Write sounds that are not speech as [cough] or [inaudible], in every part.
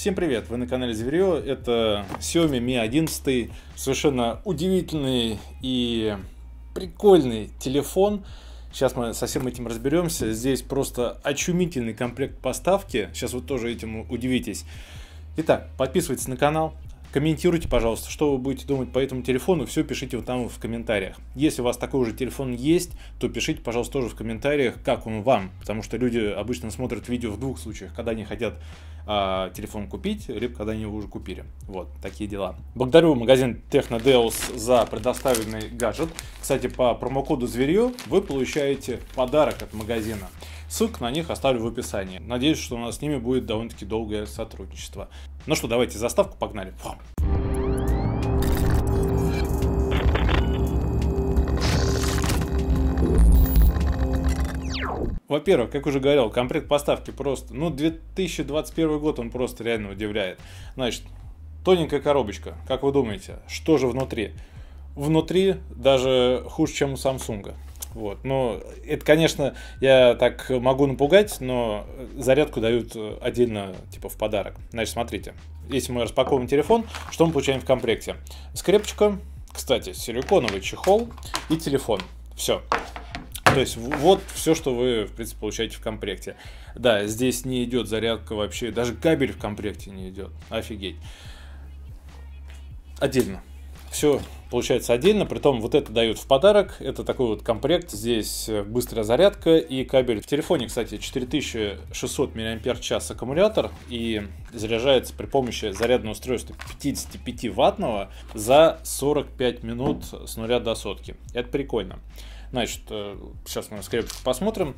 Всем привет, вы на канале Зверье, это Xiaomi Mi 11, совершенно удивительный и прикольный телефон. Сейчас мы со всем этим разберемся, здесь просто очумительный комплект поставки, сейчас вы тоже этим удивитесь. Итак, подписывайтесь на канал, Комментируйте, пожалуйста, что вы будете думать по этому телефону, все пишите вот там в комментариях. Если у вас такой же телефон есть, то пишите, пожалуйста, тоже в комментариях, как он вам, потому что люди обычно смотрят видео в двух случаях, когда они хотят а, телефон купить, либо когда они его уже купили. Вот, такие дела. Благодарю магазин Технодеус за предоставленный гаджет. Кстати, по промокоду «Зверью» вы получаете подарок от магазина. Ссылку на них оставлю в описании. Надеюсь, что у нас с ними будет довольно-таки долгое сотрудничество. Ну что, давайте заставку погнали. Фу. во-первых, как уже говорил, комплект поставки просто, ну, 2021 год он просто реально удивляет. Значит, тоненькая коробочка, как вы думаете, что же внутри? Внутри даже хуже, чем у Samsung. Вот. Но это, конечно, я так могу напугать, но зарядку дают отдельно, типа, в подарок. Значит, смотрите, если мы распаковываем телефон, что мы получаем в комплекте? Скрепочка, кстати, силиконовый чехол и телефон. Все. То есть вот все, что вы, в принципе, получаете в комплекте. Да, здесь не идет зарядка вообще, даже кабель в комплекте не идет. Офигеть. Отдельно. Все получается отдельно, при том вот это дают в подарок, это такой вот комплект, здесь э, быстрая зарядка и кабель. В телефоне, кстати, 4600 мАч аккумулятор и заряжается при помощи зарядного устройства 55 ваттного за 45 минут с нуля до сотки. Это прикольно. Значит, э, сейчас мы на скрепочку посмотрим.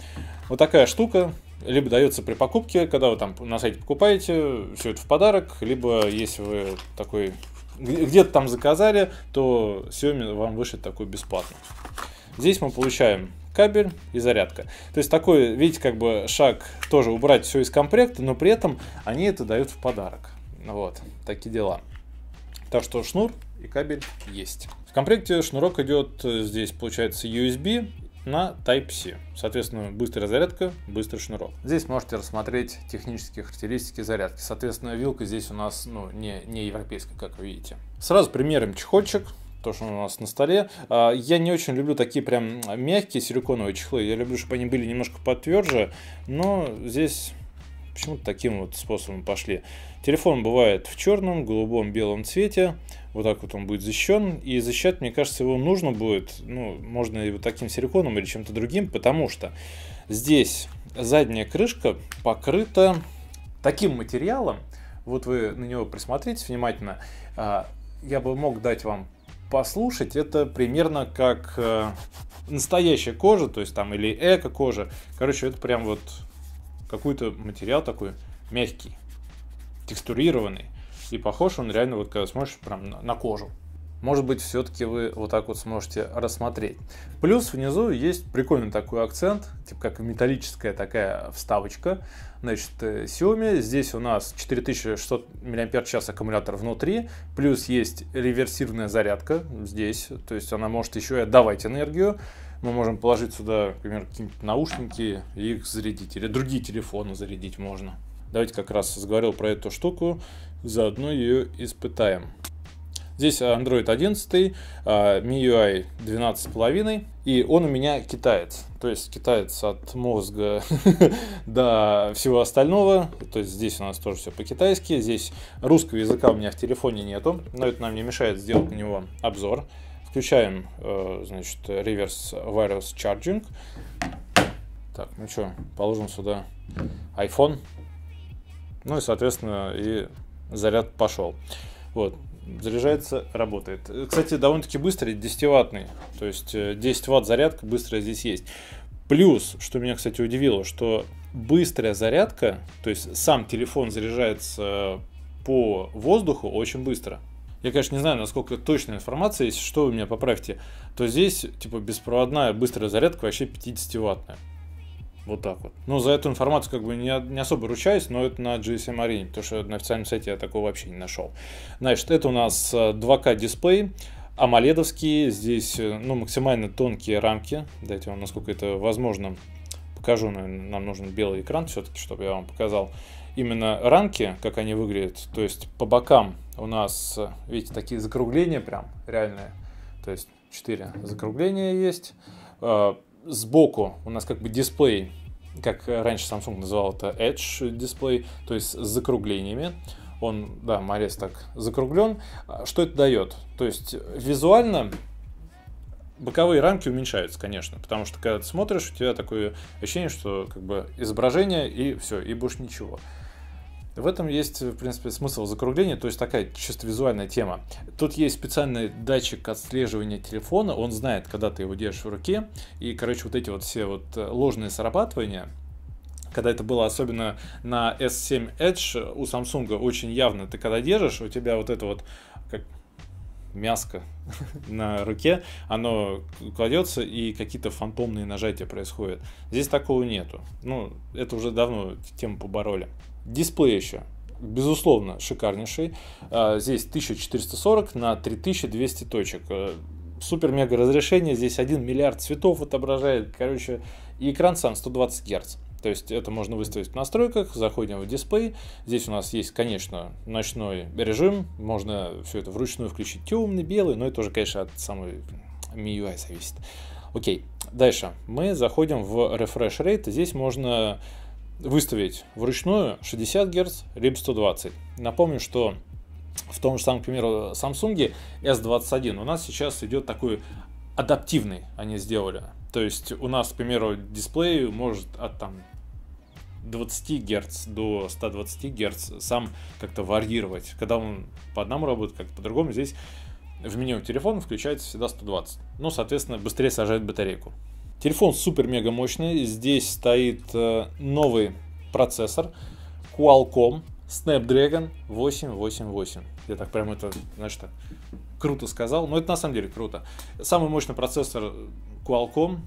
Вот такая штука, либо дается при покупке, когда вы там на сайте покупаете, все это в подарок, либо если вы такой где-то там заказали, то Xiaomi вам вышит такой бесплатно. Здесь мы получаем кабель и зарядка. То есть такой, видите, как бы шаг тоже убрать все из комплекта, но при этом они это дают в подарок. Вот, такие дела. Так что шнур и кабель есть. В комплекте шнурок идет э, здесь, получается, USB на Type-C. Соответственно, быстрая зарядка, быстрый шнурок. Здесь можете рассмотреть технические характеристики зарядки. Соответственно, вилка здесь у нас ну, не, не европейская, как вы видите. Сразу примерим чехольчик то, что у нас на столе. А, я не очень люблю такие прям мягкие силиконовые чехлы. Я люблю, чтобы они были немножко потверже, но здесь почему-то таким вот способом пошли. Телефон бывает в черном, голубом, белом цвете вот так вот он будет защищен. И защищать, мне кажется, его нужно будет, ну, можно и вот таким силиконом или чем-то другим, потому что здесь задняя крышка покрыта таким материалом, вот вы на него присмотритесь внимательно, а, я бы мог дать вам послушать, это примерно как э, настоящая кожа, то есть там или эко-кожа, короче, это прям вот какой-то материал такой мягкий, текстурированный, и похож он реально, вот когда смотришь, прям на кожу. Может быть, все-таки вы вот так вот сможете рассмотреть. Плюс внизу есть прикольный такой акцент, типа как металлическая такая вставочка. Значит, э, Xiaomi. Здесь у нас 4600 мАч аккумулятор внутри. Плюс есть реверсивная зарядка здесь. То есть она может еще и отдавать энергию мы можем положить сюда, например, какие-нибудь наушники и их зарядить. Или другие телефоны зарядить можно. Давайте как раз заговорил про эту штуку, заодно ее испытаем. Здесь Android 11, MIUI 12,5, и он у меня китаец. То есть китаец от мозга [laughs] до всего остального. То есть здесь у нас тоже все по-китайски. Здесь русского языка у меня в телефоне нету, но это нам не мешает сделать на него обзор. Включаем, э, значит, Reverse Wireless Charging. Так, ну что, положим сюда iPhone. Ну и, соответственно, и заряд пошел. Вот. Заряжается, работает. Кстати, довольно-таки быстрый, 10-ваттный. То есть 10 э, ватт зарядка быстрая здесь есть. Плюс, что меня, кстати, удивило, что быстрая зарядка, то есть сам телефон заряжается э, по воздуху очень быстро. Я, конечно, не знаю, насколько точная информация, есть, что, вы меня поправьте, то здесь, типа, беспроводная быстрая зарядка вообще 50-ваттная. Вот так вот. Ну, за эту информацию как бы не, не особо ручаюсь, но это на GSM Arena, потому что на официальном сайте я такого вообще не нашел. Значит, это у нас 2К э, дисплей, амоледовские, здесь э, ну, максимально тонкие рамки. Дайте вам, насколько это возможно, покажу. Наверное, нам нужен белый экран все-таки, чтобы я вам показал именно рамки, как они выглядят. То есть по бокам у нас, э, видите, такие закругления прям реальные. То есть 4 закругления есть сбоку у нас как бы дисплей, как раньше Samsung называл это Edge дисплей, то есть с закруглениями. Он, да, морец так закруглен. А что это дает? То есть визуально боковые рамки уменьшаются, конечно, потому что когда ты смотришь, у тебя такое ощущение, что как бы изображение и все, и больше ничего. В этом есть, в принципе, смысл закругления, то есть такая чисто визуальная тема. Тут есть специальный датчик отслеживания телефона, он знает, когда ты его держишь в руке, и, короче, вот эти вот все вот э, ложные срабатывания, когда это было особенно на S7 Edge у Samsung очень явно, ты когда держишь, у тебя вот это вот как мяско [laughs] на руке, оно кладется и какие-то фантомные нажатия происходят. Здесь такого нету. Ну, это уже давно тему побороли. Дисплей еще. Безусловно, шикарнейший. А, здесь 1440 на 3200 точек. Э, супер-мега разрешение. Здесь 1 миллиард цветов отображает. Короче, и экран сам 120 Гц. То есть это можно выставить в настройках, заходим в дисплей. Здесь у нас есть, конечно, ночной режим. Можно все это вручную включить темный, белый, но это уже, конечно, от самой MIUI зависит. Окей, дальше мы заходим в Refresh Rate. Здесь можно выставить вручную 60 Гц, либо 120. Напомню, что в том же самом, к примеру, Samsung S21 у нас сейчас идет такой адаптивный они сделали. То есть у нас, к примеру, дисплей может от там 20 Гц до 120 Гц сам как-то варьировать. Когда он по одному работает, как по-другому, здесь в меню телефона включается всегда 120. Ну, соответственно, быстрее сажает батарейку. Телефон супер-мега мощный. Здесь стоит э, новый процессор Qualcomm Snapdragon 888. Я так прям это, знаешь, так круто сказал. Но это на самом деле круто. Самый мощный процессор Qualcomm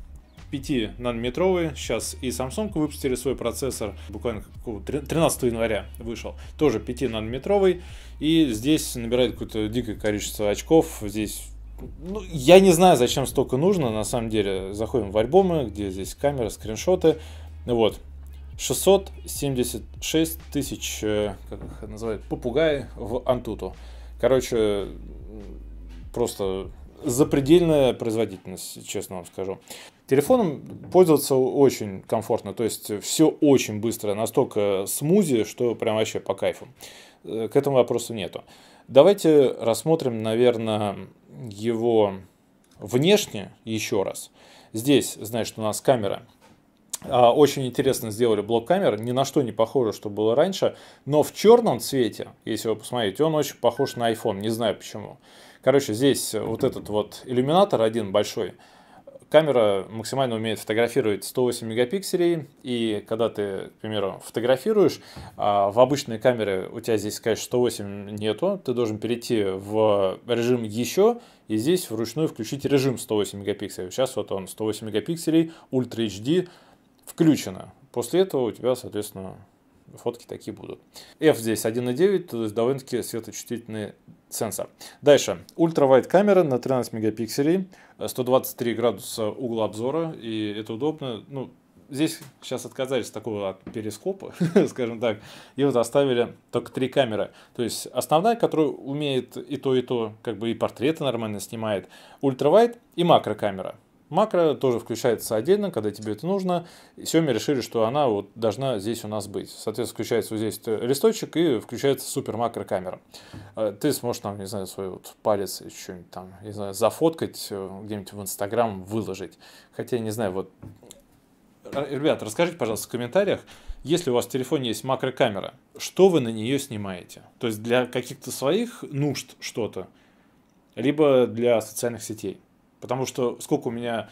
5-нанометровый. Сейчас и Samsung выпустили свой процессор, буквально 13 января вышел. Тоже 5-нанометровый. И здесь набирает какое-то дикое количество очков. Здесь ну, я не знаю, зачем столько нужно, на самом деле. Заходим в альбомы, где здесь камера, скриншоты. Вот. 676 тысяч, э, как их называют, попугаи в Антуту. Короче, просто запредельная производительность, честно вам скажу. Телефоном пользоваться очень комфортно, то есть все очень быстро, настолько смузи, что прям вообще по кайфу. Э, к этому вопросу нету. Давайте рассмотрим, наверное, его внешне еще раз. Здесь, значит, у нас камера. А, очень интересно сделали блок камер, ни на что не похоже, что было раньше, но в черном цвете, если вы посмотрите, он очень похож на iPhone, не знаю почему. Короче, здесь вот этот вот иллюминатор один большой, камера максимально умеет фотографировать 108 мегапикселей, и когда ты, к примеру, фотографируешь, а, в обычной камере у тебя здесь, конечно, 108 нету, ты должен перейти в режим «Еще», и здесь вручную включить режим 108 мегапикселей. Сейчас вот он 108 мегапикселей, Ultra HD включено. После этого у тебя, соответственно, фотки такие будут. F здесь 1.9, то есть довольно-таки светочувствительный сенсор. Дальше. Ультравайт камера на 13 мегапикселей, 123 градуса угла обзора, и это удобно. Ну, здесь сейчас отказались такого от перископа, [laughs] скажем так, и вот оставили только три камеры. То есть основная, которая умеет и то, и то, как бы и портреты нормально снимает, ультравайт и макрокамера. Макро тоже включается отдельно, когда тебе это нужно. И Xiaomi решили, что она вот должна здесь у нас быть. Соответственно, включается вот здесь листочек и включается супер макро камера. А, ты сможешь там, не знаю, свой вот палец что-нибудь там, не знаю, зафоткать, э, где-нибудь в Инстаграм выложить. Хотя, не знаю, вот... Ребят, расскажите, пожалуйста, в комментариях, если у вас в телефоне есть макрокамера, что вы на нее снимаете? То есть для каких-то своих нужд что-то, либо для социальных сетей? Потому что сколько у меня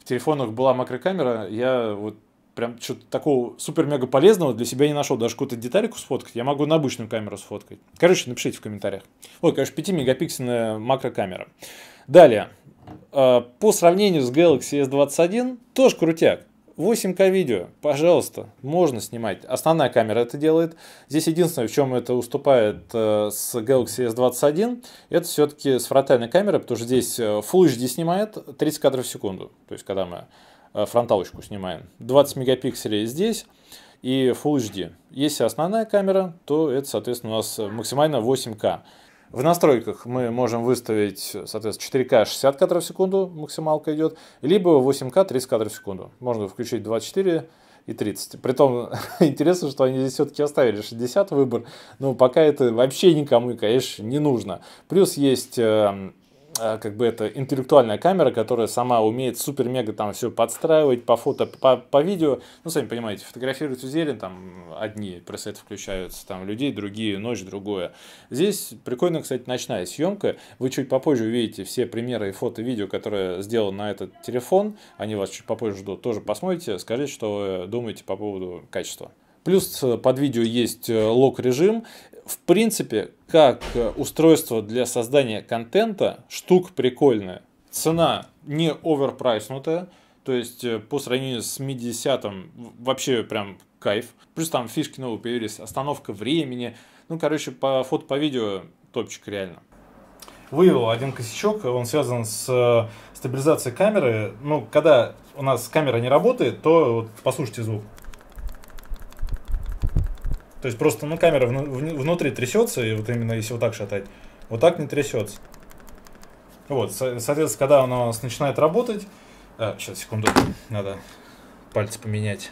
в телефонах была макрокамера, я вот прям что-то такого супер-мега полезного для себя не нашел. Даже какую-то детальку сфоткать, я могу на обычную камеру сфоткать. Короче, напишите в комментариях. Ой, конечно, 5-мегапиксельная макрокамера. Далее. А, по сравнению с Galaxy S21, тоже крутяк. 8К видео, пожалуйста, можно снимать. Основная камера это делает. Здесь единственное, в чем это уступает э, с Galaxy S21, это все-таки с фронтальной камерой, потому что здесь э, Full HD снимает 30 кадров в секунду. То есть, когда мы э, фронталочку снимаем. 20 мегапикселей здесь и Full HD. Если основная камера, то это, соответственно, у нас максимально 8К. В настройках мы можем выставить, соответственно, 4К 60 кадров в секунду, максималка идет, либо 8К 30 кадров в секунду. Можно включить 24 и 30. Притом [laughs] интересно, что они здесь все-таки оставили 60 выбор, но пока это вообще никому, конечно, не нужно. Плюс есть эм, Э, как бы это интеллектуальная камера, которая сама умеет супер-мега там все подстраивать по фото, по, по видео. Ну, сами понимаете, фотографируют зелень, там одни пресеты включаются, там людей другие, ночь другое. Здесь прикольно, кстати, ночная съемка. Вы чуть попозже увидите все примеры и фото, видео, которые сделал на этот телефон. Они вас чуть попозже ждут. Тоже посмотрите, скажите, что вы думаете по поводу качества. Плюс э, под видео есть э, лог-режим. В принципе, как э, устройство для создания контента, штука прикольная. Цена не оверпрайснутая, то есть по сравнению с Mi 10 вообще прям кайф. Плюс там фишки новые появились, остановка времени. Ну, короче, по фото, по видео топчик реально. Выявил один косячок, он связан с стабилизацией камеры. Ну, когда у нас камера не работает, то вот, послушайте звук. То есть просто, ну, камера внутри трясется, и вот именно если вот так шатать, вот так не трясется. Вот, соответственно, когда она у нас начинает работать... А, сейчас, секунду, надо пальцы поменять.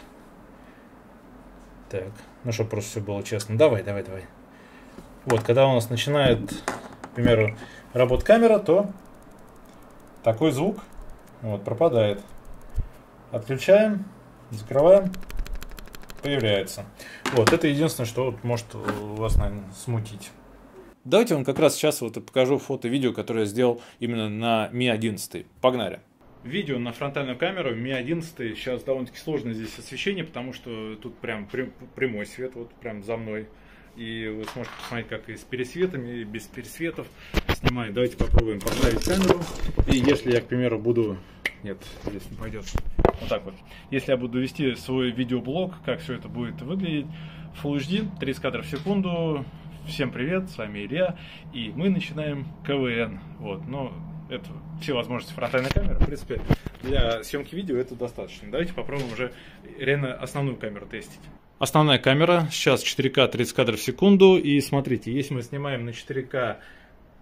Так, ну, чтобы просто все было честно. Давай, давай, давай. Вот, когда у нас начинает, к примеру, работать камера, то такой звук вот, пропадает. Отключаем, закрываем появляется. Вот, это единственное, что вот может э, вас, наверное, смутить. Давайте вам как раз сейчас вот покажу фото-видео, которое я сделал именно на Mi 11. Погнали! видео на фронтальную камеру Mi 11 сейчас довольно-таки сложно здесь освещение, потому что тут прям прямой свет, вот прям за мной. И вы сможете посмотреть, как и с пересветами, и без пересветов снимаю. Давайте попробуем поставить камеру. И если я, к примеру, буду... Нет, здесь не пойдет. Вот так вот. Если я буду вести свой видеоблог, как все это будет выглядеть, Full HD, 30 кадров в секунду. Всем привет, с вами Илья, и мы начинаем КВН. Вот, но это все возможности фронтальной камеры. В принципе, для съемки видео это достаточно. Давайте попробуем уже реально основную камеру тестить. Основная камера, сейчас 4К 30 кадров в секунду, и смотрите, если мы снимаем на 4К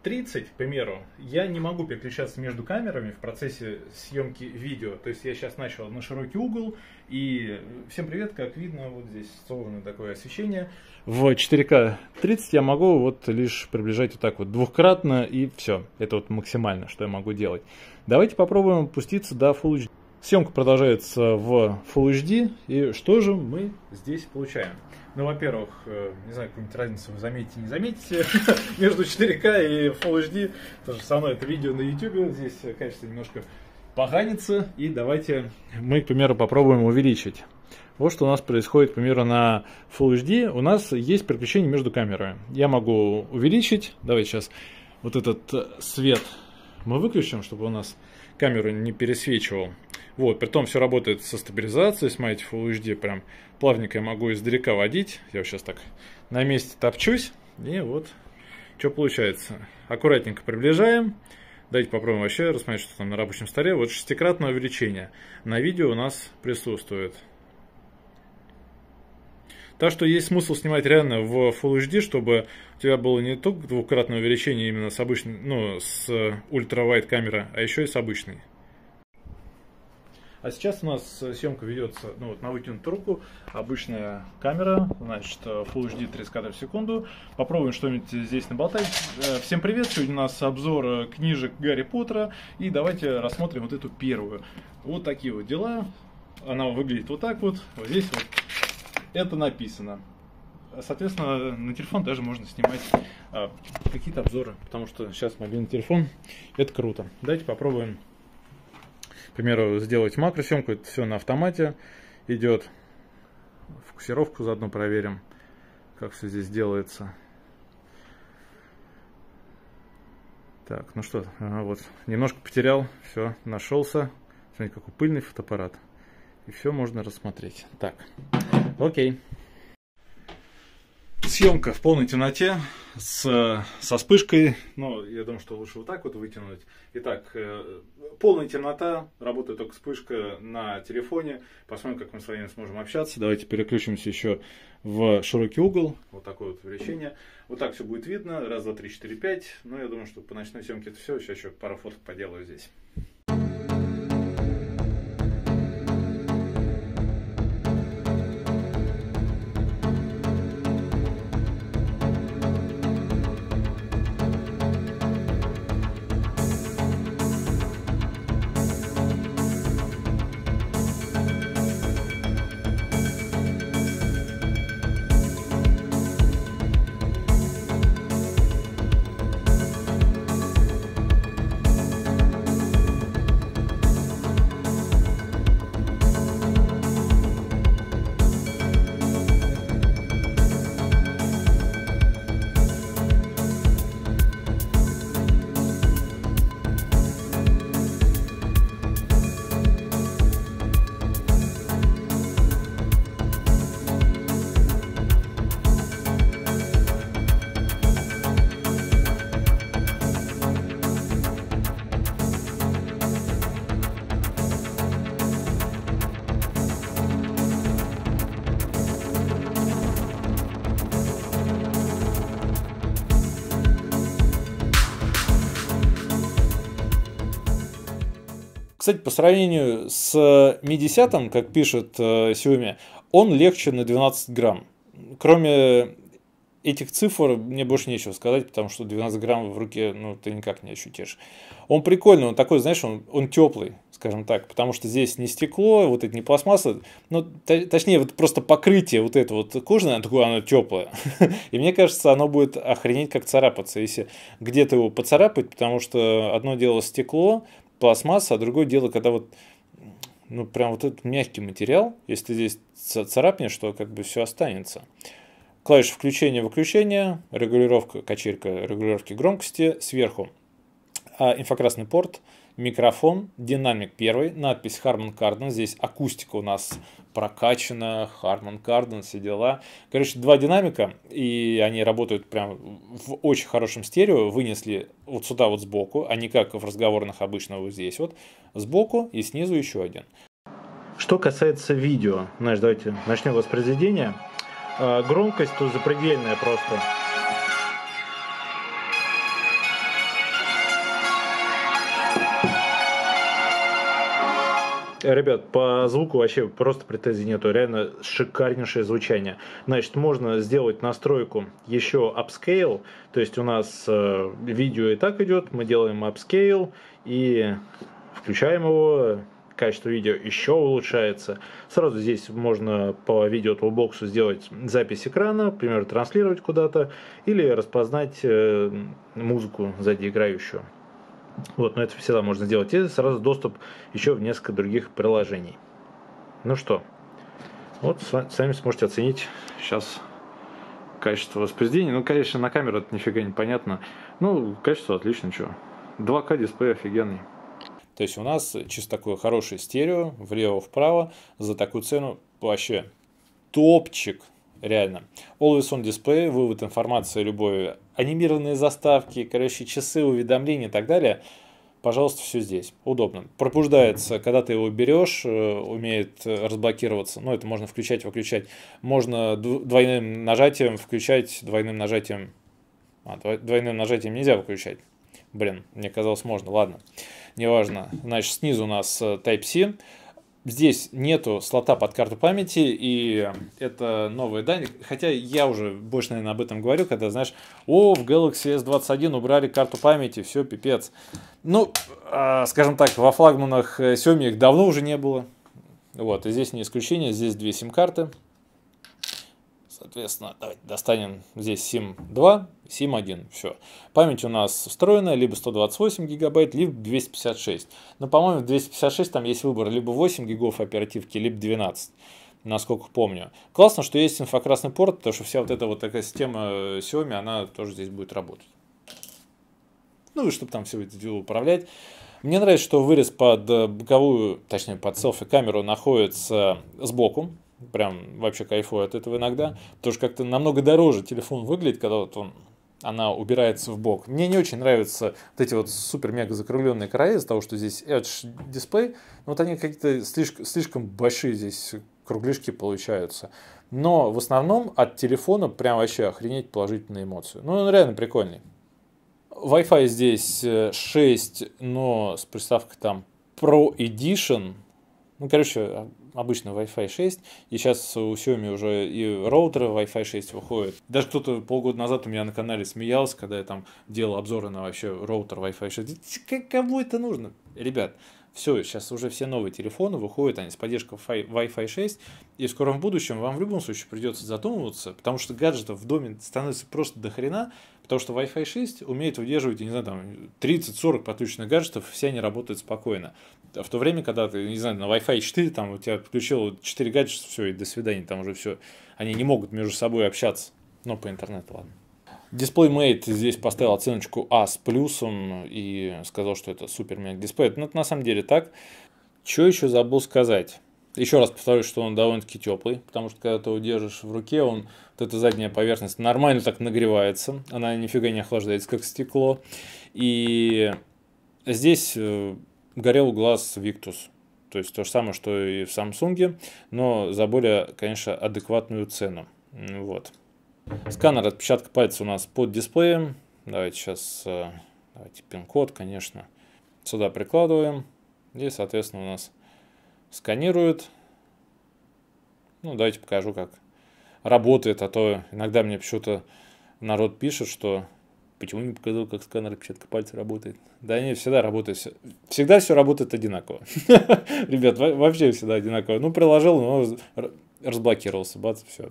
30, к примеру, я не могу переключаться между камерами в процессе съемки видео. То есть я сейчас начал на широкий угол, и всем привет, как видно, вот здесь сложное такое освещение. В 4К 30 я могу вот лишь приближать вот так вот двухкратно, и все. Это вот максимально, что я могу делать. Давайте попробуем опуститься до Full HD. Съемка продолжается в Full HD. И что же мы здесь получаем? Ну, во-первых, э, не знаю, какую-нибудь разницу вы заметите, не заметите, [laughs] между 4К и Full HD. То же самое, это видео на YouTube, здесь э, качество немножко поганится. И давайте мы, к примеру, попробуем увеличить. Вот что у нас происходит, к примеру, на Full HD. У нас есть переключение между камерами. Я могу увеличить. Давайте сейчас вот этот э, свет мы выключим, чтобы у нас камеру не пересвечивал. Вот, при том все работает со стабилизацией, смотрите Mighty Full HD, прям плавненько я могу издалека водить. Я сейчас так на месте топчусь, и вот что получается. Аккуратненько приближаем. Давайте попробуем вообще рассмотреть, что там на рабочем столе. Вот шестикратное увеличение на видео у нас присутствует. Так что есть смысл снимать реально в Full HD, чтобы у тебя было не только двукратное увеличение именно с обычной, ну, с ультра-вайд камеры, а еще и с обычной. А сейчас у нас э, съемка ведется ну, вот, на вытянутую руку. Обычная камера, значит, э, Full HD 30 кадров в секунду. Попробуем что-нибудь здесь наболтать. Э, всем привет! Сегодня у нас обзор книжек Гарри Поттера. И давайте рассмотрим вот эту первую. Вот такие вот дела. Она выглядит вот так вот. Вот здесь вот это написано соответственно, на телефон даже можно снимать а, какие-то обзоры, потому что сейчас мобильный телефон, это круто. Давайте попробуем к примеру, сделать макросъемку, это все на автомате идет. Фокусировку заодно проверим, как все здесь делается. Так, ну что, ага, вот, немножко потерял, все, нашелся. Смотрите, какой пыльный фотоаппарат. И все можно рассмотреть. Так, окей съемка в полной темноте с, со вспышкой. Но ну, я думаю, что лучше вот так вот вытянуть. Итак, э, полная темнота, работает только вспышка на телефоне. Посмотрим, как мы с вами сможем общаться. Давайте переключимся еще в широкий угол. Вот такое вот увеличение. Вот так все будет видно. Раз, два, три, четыре, пять. Но ну, я думаю, что по ночной съемке это все. Сейчас еще пару фоток поделаю здесь. Кстати, по сравнению с Mi 10, как пишет Xiaomi, э, он легче на 12 грамм. Кроме этих цифр мне больше нечего сказать, потому что 12 грамм в руке, ну, ты никак не ощутишь. Он прикольный, он такой, знаешь, он, он теплый, скажем так, потому что здесь не стекло, вот это не пластмасса, ну, точнее, вот просто покрытие вот это вот кожаное, оно такое, оно теплое. [laughs] И мне кажется, оно будет охренеть как царапаться, если где-то его поцарапать, потому что одно дело стекло, пластмасса, а другое дело, когда вот ну, прям вот этот мягкий материал, если ты здесь царапнешь, то как бы все останется. Клавиша включения-выключения, регулировка, качелька регулировки громкости сверху, а инфокрасный порт – микрофон, динамик первый, надпись Harman Kardon, здесь акустика у нас прокачана, Harman Kardon, все дела. Короче, два динамика, и они работают прям в очень хорошем стерео, вынесли вот сюда вот сбоку, а не как в разговорных обычно вот здесь вот, сбоку и снизу еще один. Что касается видео, знаешь, давайте начнем воспроизведение. А, громкость тут запредельная просто. Э, ребят, по звуку вообще просто претензий нету. Реально шикарнейшее звучание. Значит, можно сделать настройку еще upscale. То есть у нас э, видео и так идет. Мы делаем upscale и включаем его. Качество видео еще улучшается. Сразу здесь можно по видео тулбоксу сделать запись экрана, например, транслировать куда-то или распознать э, музыку сзади играющую. Вот, но это всегда можно сделать. И сразу доступ еще в несколько других приложений. Ну что, вот сами сможете оценить сейчас качество воспроизведения. Ну, конечно, на камеру это нифига не понятно. Ну, качество отлично, что. 2К дисплей офигенный. То есть у нас чисто такое хорошее стерео, влево-вправо, за такую цену вообще топчик реально. Always on display, вывод информации любой, анимированные заставки, короче, часы, уведомления и так далее. Пожалуйста, все здесь. Удобно. Пробуждается, когда ты его берешь, э, умеет э, разблокироваться. Ну, это можно включать, выключать. Можно двойным нажатием включать, двойным нажатием... А, двойным нажатием нельзя выключать. Блин, мне казалось, можно. Ладно, неважно. Значит, снизу у нас э, Type-C. Здесь нету слота под карту памяти, и это новая дань. Хотя я уже больше, наверное, об этом говорю, когда, знаешь, о, в Galaxy S21 убрали карту памяти, все, пипец. Ну, а, скажем так, во флагманах Xiaomi э, их давно уже не было. Вот, и здесь не исключение, здесь две сим-карты, Соответственно, давайте достанем здесь SIM2, SIM1. Все. Память у нас встроенная, либо 128 гигабайт, либо 256. Но, ну, по-моему, в 256 там есть выбор либо 8 гигов оперативки, либо 12 насколько помню. Классно, что есть инфокрасный порт, потому что вся вот эта вот такая система э, Xiaomi, она тоже здесь будет работать. Ну и чтобы там все это дело управлять. Мне нравится, что вырез под э, боковую, точнее под селфи-камеру находится сбоку. Прям вообще кайфую от этого иногда. Потому что как-то намного дороже телефон выглядит, когда вот он она убирается в бок. Мне не очень нравятся вот эти вот супер-мега закругленные края из-за того, что здесь Edge дисплей. Вот они какие-то слишком, слишком большие здесь кругляшки получаются. Но в основном от телефона прям вообще охренеть положительные эмоции. Ну, он реально прикольный. Wi-Fi здесь 6, э, но с приставкой там Pro Edition. Ну, короче, а обычный Wi-Fi 6, и сейчас у Xiaomi уже и роутеры Wi-Fi 6 выходят. Даже кто-то полгода назад у меня на канале смеялся, когда я там делал обзоры на вообще роутер Wi-Fi 6. Как, кому это нужно? Ребят, все, сейчас уже все новые телефоны выходят, они с поддержкой Wi-Fi 6, и в скором будущем вам в любом случае придется задумываться, потому что гаджетов в доме становится просто до хрена, потому что Wi-Fi 6 умеет выдерживать, я не знаю, там 30-40 подключенных гаджетов, все они работают спокойно. А в то время, когда ты, не знаю, на Wi-Fi 4, там у тебя подключил 4 гаджета, все, и до свидания, там уже все. Они не могут между собой общаться. но ну, по интернету, ладно. DisplayMate здесь поставил оценочку А с плюсом и сказал, что это супер мега дисплей. Но ну, это на самом деле так. Что еще забыл сказать? Еще раз повторюсь, что он довольно-таки теплый, потому что когда ты его держишь в руке, он, вот эта задняя поверхность нормально так нагревается, она нифига не охлаждается, как стекло. И здесь э, горел глаз Victus. То есть то же самое, что и в Samsung, но за более, конечно, адекватную цену. Вот. Сканер отпечатка пальца у нас под дисплеем. Давайте сейчас, э, давайте пин-код, конечно, сюда прикладываем. И, соответственно, у нас сканирует. Ну, давайте покажу, как работает, а то иногда мне почему-то народ пишет, что Почему не показал, как сканер отпечатка пальца работает? Да не всегда работают. Всегда все работает одинаково. [laughs] Ребят, вообще всегда одинаково. Ну, приложил, но разблокировался. Бац, все.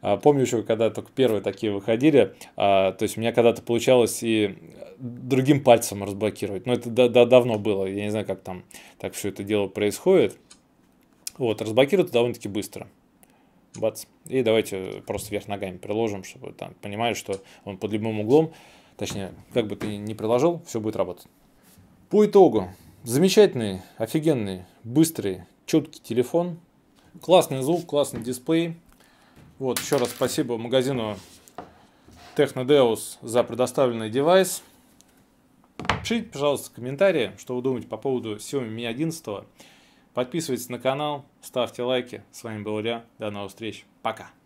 А, помню еще, когда только первые такие выходили, а, то есть у меня когда-то получалось и другим пальцем разблокировать. Но это да, давно было, я не знаю, как там так все это дело происходит. Вот, разблокируют довольно-таки быстро бац. И давайте просто вверх ногами приложим, чтобы там понимали, что он под любым углом, точнее, как бы ты ни приложил, все будет работать. По итогу, замечательный, офигенный, быстрый, четкий телефон, классный звук, классный дисплей. Вот, еще раз спасибо магазину Technodeus за предоставленный девайс. Пишите, пожалуйста, комментарии, что вы думаете по поводу Xiaomi Mi 11. Подписывайтесь на канал, ставьте лайки. С вами был Илья. До новых встреч. Пока.